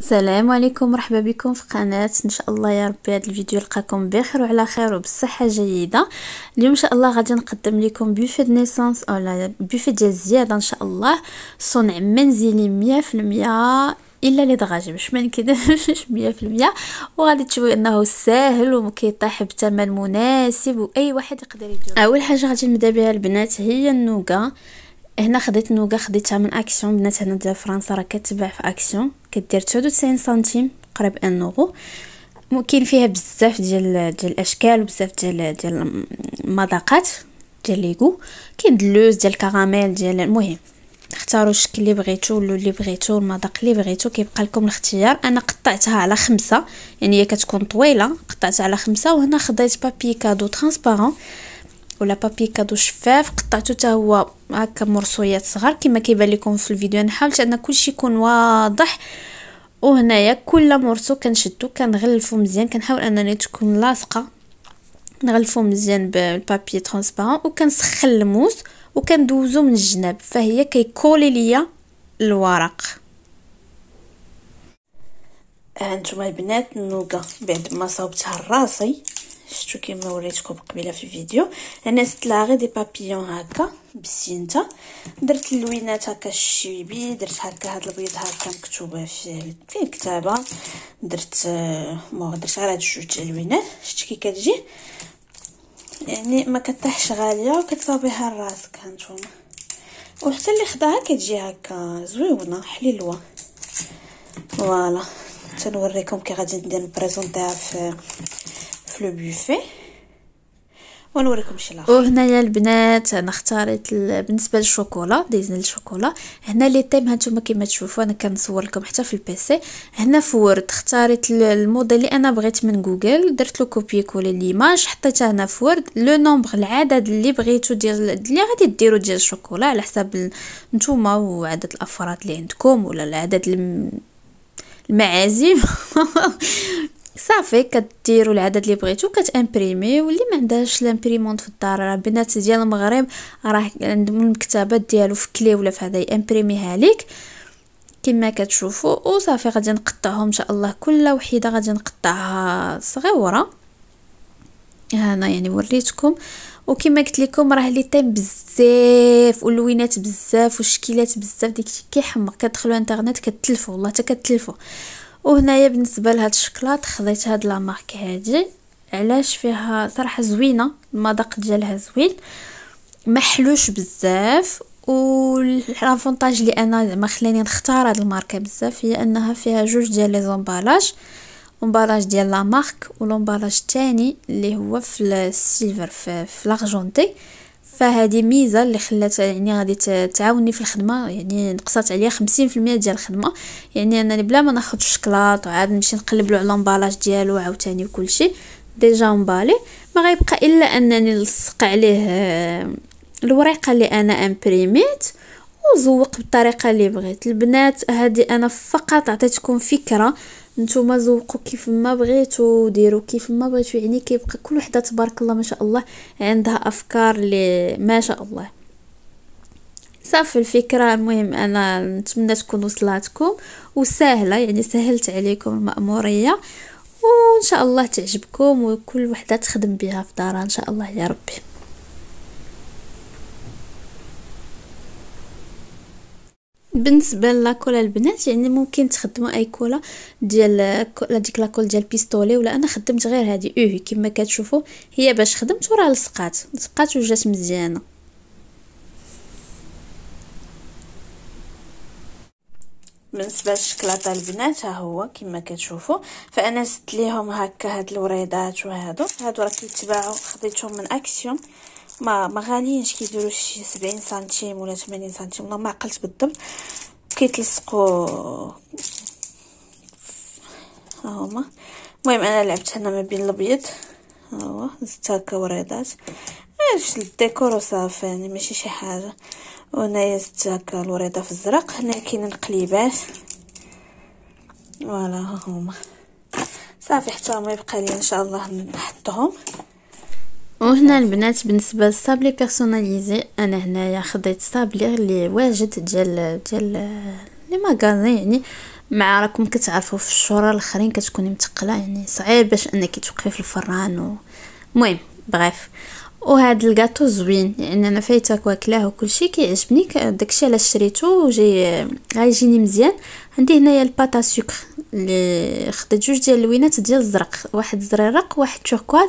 السلام عليكم مرحبا بكم في قناة ان شاء الله يا ربي هذا الفيديو يلقاكم بخير وعلى خير وبصحه جيده اليوم ان شاء الله غادي نقدم لكم بوفي د او اولا بوفي ديال الزياده ان شاء الله صنع منزلي 100% الا لي دغاجي باش ما نكذبش 100% وغادي تشوفوا انه ساهل وكيطيح بثمن مناسب واي واحد يقدر يديرو اول حاجه غادي نبدا بها البنات هي النوكا هنا خديت نوكا خديتها من اكسيون بنات هنا ديال فرنسا راه كتباع في اكسيون كدير 99 سنتيم قريب ان اورو ممكن فيها بزاف ديال ديال الاشكال وبزاف ديال ديال المذاقات ديال ليغو كاين دلوز ديال الكراميل ديال المهم اختاروا الشكل اللي بغيتو ولا اللي بغيتو المذاق اللي بغيتو كيبقى لكم الاختيار انا قطعتها على خمسة يعني هي كتكون طويله قطعتها على خمسة وهنا خديت بابي كادو ترانسبارون ولا بابي كادو شفاف قطعته حتى هو هكا مرصويات صغار كما كيبان لكم في الفيديو انا حاولت ان كلشي يكون واضح وهنايا كل مرصو كنشدو كنغلفو مزيان كنحاول انني تكون لاصقه نغلفو مزيان بالبابي ترونسبارون وكنسخن الموس وكندوزو من الجناب فهي كيكولي ليا الورق هانتوما البنات النوكه بعد ما صاوبتها راسي شفتو كيما وريتكم قبيله في الفيديو انا سطلها غير دي بابيون هكا بالسينتا درت اللوينات هكا الشيبي درت هكا هاد البيض هكا مكتوبه في في الكتابه درت مو درت غير هاد جوج اللوينات شفتي كي كتجي يعني ما كطيحش غاليه وكتصاوبيها لراسك هانتوما وحتى اللي خداها كتجي هكا زويونه حليلوه فوالا تنوريكم كي غادي ندير نبريزونطيها في في لو بوفي ونوريكم شي لاخر وهنايا البنات انا اختاريت بالنسبه للشوكولا ديزن الشوكولا هنا لي تيم هانتوما كما تشوفوا انا كنصور لكم حتى في البيسي هنا في ورد اختاريت الموديل اللي انا بغيت من جوجل درت له كوبي كولي ليماج حطيتها هنا في وورد لو نومبر العدد اللي بغيتو ديال اللي غادي ديروا ديال الشوكولا على حساب نتوما وعدد الافراد اللي عندكم ولا العدد الم... المعازيم صافي كديروا العدد اللي بغيتو كتامبريمي واللي ما عندهاش لامبريمونت في الدار راه بنات ديال المغرب راه عندهم المكتبات ديالو في كلي ولا في هذا يامبريميها ليك كما كتشوفوا وصافي غادي نقطعهم ان شاء الله كل وحده غادي نقطعها صغيره هنا يعني وريتكم وكما قلت لكم راه لي تيم طيب بزاف واللوينات بزاف والشكيلات بزاف ديك كيحمق كتدخلوا انترنت كتلفوا والله حتى كتلفوا وهنايا بالنسبه لهاد الشكلاط خديت هاد لا مارك هادي علاش فيها صراحه زوينه المذاق ديالها زوين ما حلوش بزاف والافونتاج اللي انا زعما خلاني نختار هاد الماركه بزاف هي انها فيها جوج ديال لي زومبالاج امبالاج ديال لا مارك والامبالاج الثاني اللي هو في السيلفر في, في فهذه ميزه اللي خلات يعني غادي تعاوني في الخدمه يعني نقصات عليا المئه ديال الخدمه يعني انني بلا ما ناخذ الشكلاط وعاد نمشي نقلب له على الامبالاج ديالو عاوتاني وكلشي ديجا مبالي ما غيبقى الا انني نلصق عليه آه، الوريقه اللي انا امبريميت وزوق بالطريقه اللي بغيت البنات هذه انا فقط عطيتكم فكره نتوما زوقوا كيف ما بغيتوا ديروا كيف ما بغيتوا يعني كيبقى كل وحده تبارك الله ما شاء الله عندها افكار اللي ما شاء الله صافي الفكره المهم انا نتمنى تكون وصلاتكم وسهله يعني سهلت عليكم الماموريه وان شاء الله تعجبكم وكل وحده تخدم بها في دارها ان شاء الله يا ربي بالنسبه لاكولا البنات يعني ممكن تخدموا اي كولا ديال ديك لاكول ديال بيستولي ولا انا خدمت غير هذه اوه كما كتشوفوا هي باش خدمت وراه لصقات لصقات وجات مزيانه بالنسبه للشكلاطه البنات ها هو كما كتشوفوا فانا زدت ليهم هكا هاد الوريدات وهادو هادو راه كيتباعوا خديتهم من اكسيوم ما ما غاليينش كيديروا شي 70 سنتيم ولا 80 سنتيم والله ما عقلت بالضبط كيتلصقوا ها هما المهم انا لعبت هنا ما بين الابيض ها هو زدت هكا وريضات اش الديكور وصافي يعني ماشي شي حاجه وهنايا زدت هكا الوريضه في الزرق هنا كاينين القليبات فوالا ها هما صافي حتى ما يبقى لي ان شاء الله نحطهم وهنا البنات بالنسبه للصابلي بيرسوناليزي انا هنايا خديت صابلي اللي واجد ديال ديال لي ماغازين يعني مع راكم كتعرفوا في الشهور الاخرين كتكوني متقله يعني صعيب باش انك توقفي في الفران المهم بغيف وهذا الكاطو زوين يعني انا فايتك واكلاه وكلشي كيعجبني داكشي علاش شريته وجي غيجيني مزيان عندي هنايا الباتا سوكر اللي خديت جوج ديال اللوينات ديال الزرق واحد زريرق واحد تركواز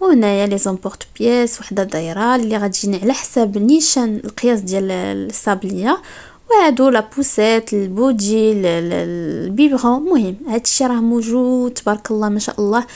وهنايا لي زومبورت بيس وحده دايره اللي غتجيني على حساب نيشان القياس ديال الصابليه وهادو لابوسات البودي البيبغون مهم هادشي راه موجود تبارك الله ما شاء الله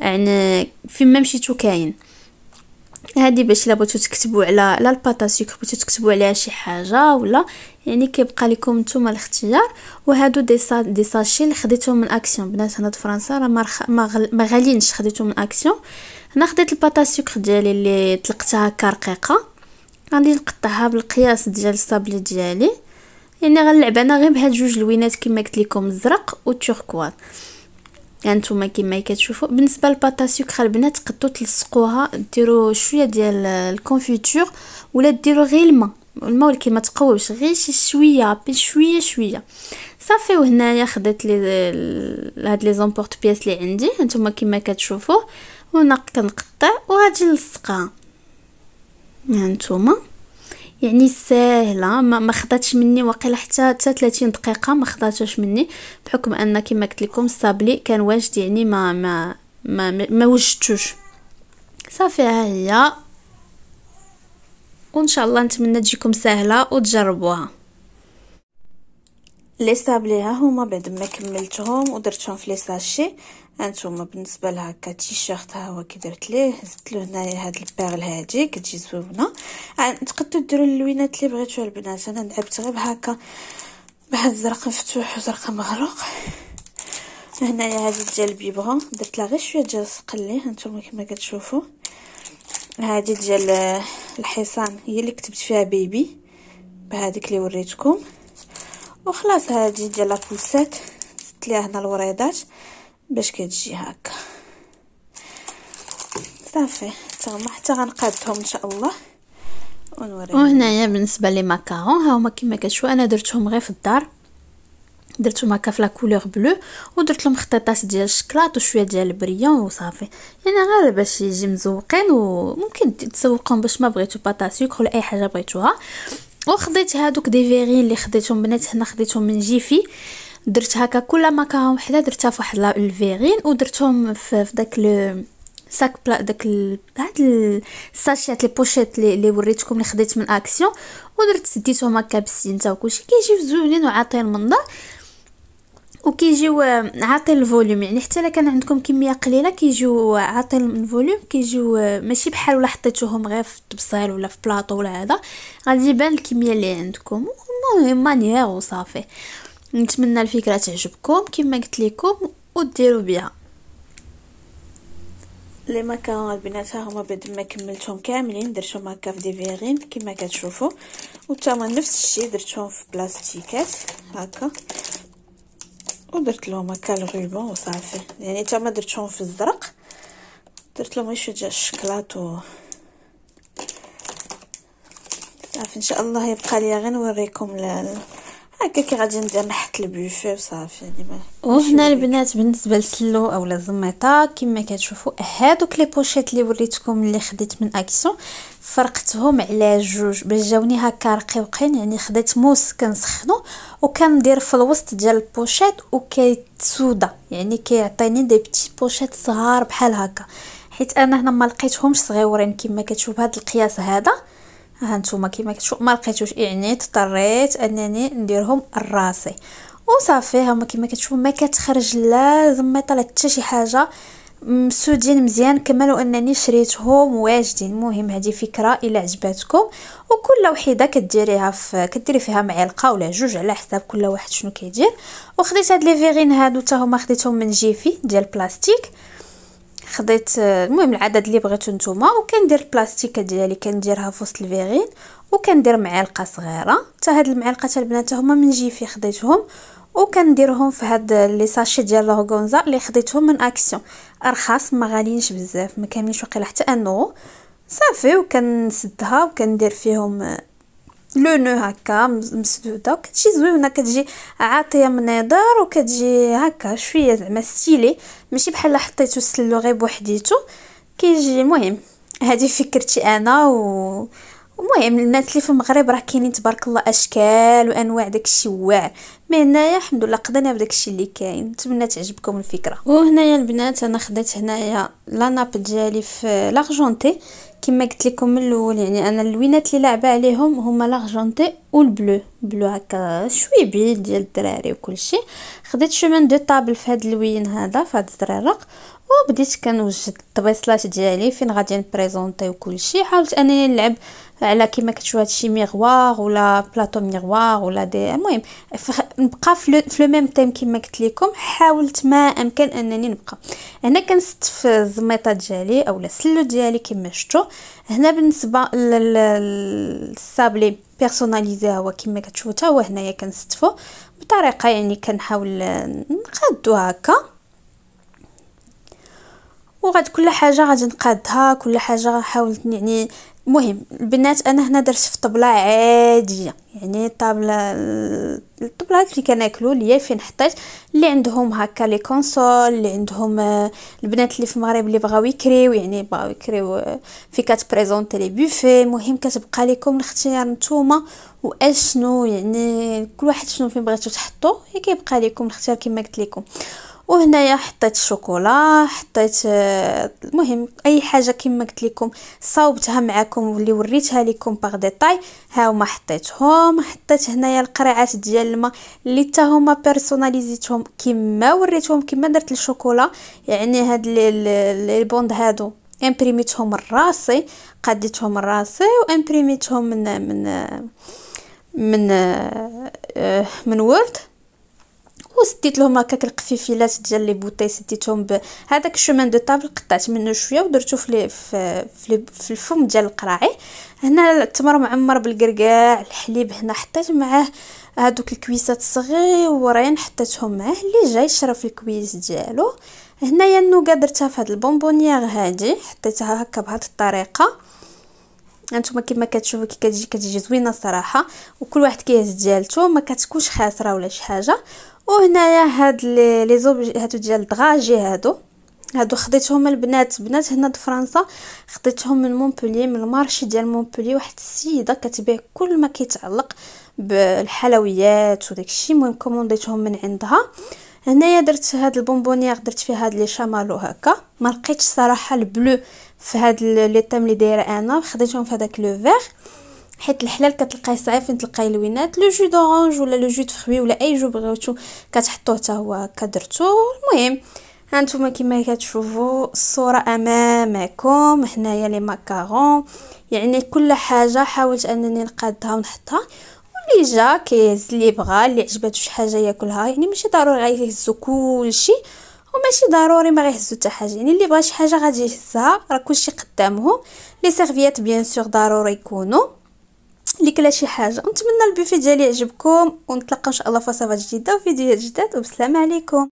يعني فيما مشيتو كاين هادي باش الا بغيتو تكتبوا على لا الباتا سوكر بغيتو تكتبوا عليها شي حاجه ولا يعني كيبقى لكم نتوما الاختيار وهادو دي سا دي ساشي اللي خديتهم من اكسيون بنات هنا فرنسا راه ما غالينش خديتهم من اكسيون هنا خديت الباطا سكر ديالي اللي طلقتها هكا رقيقه غادي نقطعها بالقياس ديال الصابلي ديالي يعني غنلعب انا غير بهاد جوج لوينات كما قلت لكم الزرق والتركواز هانتوما يعني كما كتشوفوا بالنسبه للباطا سكر البنات قدو تلصقوها ديروا شويه ديال الكونفيتور ولا ديروا غير الماء الماء ولكن ما تقويش غير شي شويه بشويه شويه صافي وهنايا خديت لي هاد لي زومبورت بياس اللي عندي هانتوما كما كتشوفوا هنا كنقطع وغادي نلصقها هانتوما يعني ساهله ما, ما خداتش مني واقيلا حتى حتى 30 دقيقه ما خداتش مني بحكم ان كما قلت لكم الصابلي كان واجد يعني ما ما ما, ما وجدتوش صافي ها هي وان شاء الله نتمنى تجيكم سهله وتجربوها لي سابلي ها هما بعد ما كملتهم ودرتهم في لي ساشي هانتوما بالنسبه لها هكا تيشيرت ها هو كي درت ليه هزت له هنايا هاد البيرل هادي كتجي زوينه آه، تقدروا ديروا اللوينات اللي بغيتو البنات انا لعبت غير بهكا بهاد الزرق مفتوح وزرق مغلق هنايا هادي ديال البيبغون درت لها غير شويه ديال السقلي هانتوما كما كتشوفوا هادي ديال آه، الحصان هي اللي كتبت فيها بيبي بهاديك اللي وريتكم وخلاص هادي ديال لابوسيت زدت ليها هنا الوريضات باش كتجي هكا صافي حتى هما حتى غنقادهم ان شاء الله وهنايا بالنسبه لي ماكارون ها هما كما كتشوفوا انا درتهم غير في الدار درتهم هكا في لا كولور بلو ودرت لهم خطيطات ديال الشكلاط وشويه ديال البريون وصافي يعني غير باش يجي مزوقين وممكن تسوقهم باش ما بغيتو باطا سكر ولا اي حاجه بغيتوها وخديت هادوك دي فيغين اللي خديتهم بنات هنا خديتهم من جيفي درت هكا كل ماكاره وحده درتها فواحد الفيغين ودرتهم في داك ساك بلا داك ال... هاد الساشيات لي بوشيت لي, لي وريتكم اللي خديت من اكسيون ودرت سديتهم هكا تا وكلشي كيجيو زوينين وعاطين منظر وكيجيو عاطل الفوليوم يعني حتى الا كان عندكم كميه قليله كيجيو عاطل الفوليوم كيجيو ماشي بحال ولا حطيتوهم غير في الطبصيل ولا في بلاطو ولا هذا غادي يبان الكميه اللي عندكم المهم مانيير وصافي نتمنى الفكره تعجبكم كما قلت لكم وديروا بها لي ماكارون البنات ها هما بعد ما كملتهم كاملين درتهم هكا في دي فيغين كما كتشوفوا والثمن نفس الشيء درتهم في بلاستيكات هكا ودرت لهم هكا الغيبون وصافي يعني حتى ما درتهم في الزرق درت لهم غير شويه الشكلاط و صافي ان شاء الله يبقى لي غير نوريكم هكا كي غادي ندير نحط البوفيه وصافي يعني وهنا البنات بالنسبه للسلو اولا الزميطه كما كتشوفوا هادوك لي بوشيت اللي وريتكم اللي خديت من اكسون فرقتهم على جوج باش جاوني هكا رقيقين يعني خديت موس كنسخنو وكندير في الوسط ديال البوشيت وكيتسودا يعني كيعطيني دي بيتي بوشيت صغار بحال هكا حيت انا هنا ما لقيتهمش صغيورين كما كتشوف هذا القياس هذا ها نتوما كيما كتشوفوا ما لقيتوش يعني اضطريت انني نديرهم راسي وصافي هما كيما كتشوفوا ما كتخرج لا ما لا حتى شي حاجه مسودين مزيان كملوا انني شريتهم واجدين مهم هذه فكره الا عجباتكم وكل وحده كديريها في كديري فيها معلقه ولا جوج على حساب كل واحد شنو كيدير وخديت هاد لي فيغين هادو حتى هما خديتهم من جيفي ديال بلاستيك خديت آه، المهم العدد اللي بغيتو نتوما وكندير البلاستيكه ديالي كنديرها في وسط الفيغين وكندير معلقه صغيره حتى هاد المعلقه البنات هما من جيفي خديتهم وكنديرهم في هاد لي ساشي ديال لوغونزا اللي خديتهم من اكسيون ارخص ما غاليينش بزاف ما كاملينش واقيلا حتى انو صافي وكنسدها وكندير فيهم آه، لو نو هكا مسدوده كتجي زوينه كتجي عاطيه من نضر وكتجي هكا شويه زعما ستيلي ماشي بحال حطيتو سلو غير بوحديتو كيجي المهم هذه فكرتي انا و المهم الناس اللي في المغرب راه كاينين تبارك الله اشكال وانواع داكشي واعر مي هنايا الحمد لله قضينا بداكشي اللي كاين نتمنى تعجبكم الفكره وهنايا البنات انا خديت هنايا لا ناب ديالي في لارجونتي كما قلت لكم من الاول يعني انا اللوينات اللي لعبه عليهم هما لارجونتي والبلو بلو هكا شويه بيض ديال الدراري وكل شيء خديت شومان دو طابل في هذا اللوين هذا في هذا الزرارق وبديت كنوجد الطبيصلات ديالي فين غادي نبريزونتي وكلشي حاولت انني نلعب على كما كتشوف هادشي ميغوار ولا بلاطو ميغوار ولا دي المهم نبقى في لو ميم تيم كما قلت لكم حاولت ما امكن انني نبقى هنا كنست في الزميطه ديالي اولا السلو ديالي كما شفتوا هنا بالنسبه للسابلي بيرسوناليزي هو كما كتشوفوا حتى هو هنايا كنستفو بطريقه يعني كنحاول نقادو هكا وغاد كل حاجه غادي نقادها كل حاجه حاولت يعني المهم البنات انا هنا درت في طبله عاديه يعني الطابله الطبله اللي كناكلو لي فين حطيت اللي عندهم هكا لي كونسول اللي عندهم آه، البنات اللي في المغرب اللي بغاو يكريو يعني بغاو يكريو آه، في بريزونتي لي بوفي المهم كتبقى لكم الاختيار نتوما واشنو يعني كل واحد شنو فين بغيتو تحطو كيبقى لكم الاختيار كما قلت لكم وهنايا حطيت الشوكولا حطيت آه، المهم اي حاجه كما قلت لكم صاوبتها معكم واللي وريتها لكم باغ ديطاي ها هما حطيتهم حطيت هنايا القرعات ديال الماء اللي حتى هما بيرسوناليزيتهم كما وريتهم كما درت الشوكولا يعني هاد لي بوند هادو امبريميتهم راسي قديتهم راسي وامبريميتهم من من من آه، من, من وورد وسديت لهم هكاك القفيفيلات ديال لي بوتي سديتهم بهذاك الشومان دو طابل قطعت منه شويه ودرتو في في, في, في الفم ديال القراعي هنا التمر معمر بالقرقاع الحليب هنا حطيت معاه هادوك الكويسات الصغيورين حطيتهم معاه اللي جاي يشرف الكويس ديالو هنايا النوكا درتها في هاد البونبونيير هادي حطيتها هكا بهاد الطريقه انتما كما كتشوفوا كي كتجي كتجي زوينه صراحه وكل واحد كيهز ديالته ما كتكونش خاسره ولا شي حاجه وهنايا هاد لي زوبجي هادو ديال دراجي هادو هادو خديتهم البنات بنات هنا فرنسا خديتهم من مونبولي من المارشي ديال مونبولي واحد السيده كتبيع كل ما كيتعلق بالحلويات وداكشي المهم كومونديتهم من عندها هنايا درت هاد البونبونيير درت فيها هاد لي شامالو هكا ما لقيتش صراحه البلو في هاد لي تام لي دايره انا خديتهم في هذاك لو فيغ حيت الحلال كتلقاه صعيب فين تلقاي لوينات لو جو دورانج ولا لو جو فروي ولا اي جو بغيتو كتحطوه حتى هو كدرتو المهم هانتوما كما كتشوفوا الصوره امامكم هنايا لي ماكارون يعني كل حاجه حاولت انني نقادها ونحطها واللي جا كيهز اللي بغى اللي عجباتو شي حاجه ياكلها يعني ماشي ضروري غيهزو كلشي وماشي ضروري ما غيهزو حتى حاجه يعني اللي بغى شي حاجه غادي يهزها راه كلشي قدامهم لي سيرفيات بيان سور ضروري يكونوا اللي كلا شي حاجه نتمنى البوفي ديالي يعجبكم ونتلاقاو ان شاء الله في وصفات جديده وفيديوهات جداد وبسلام عليكم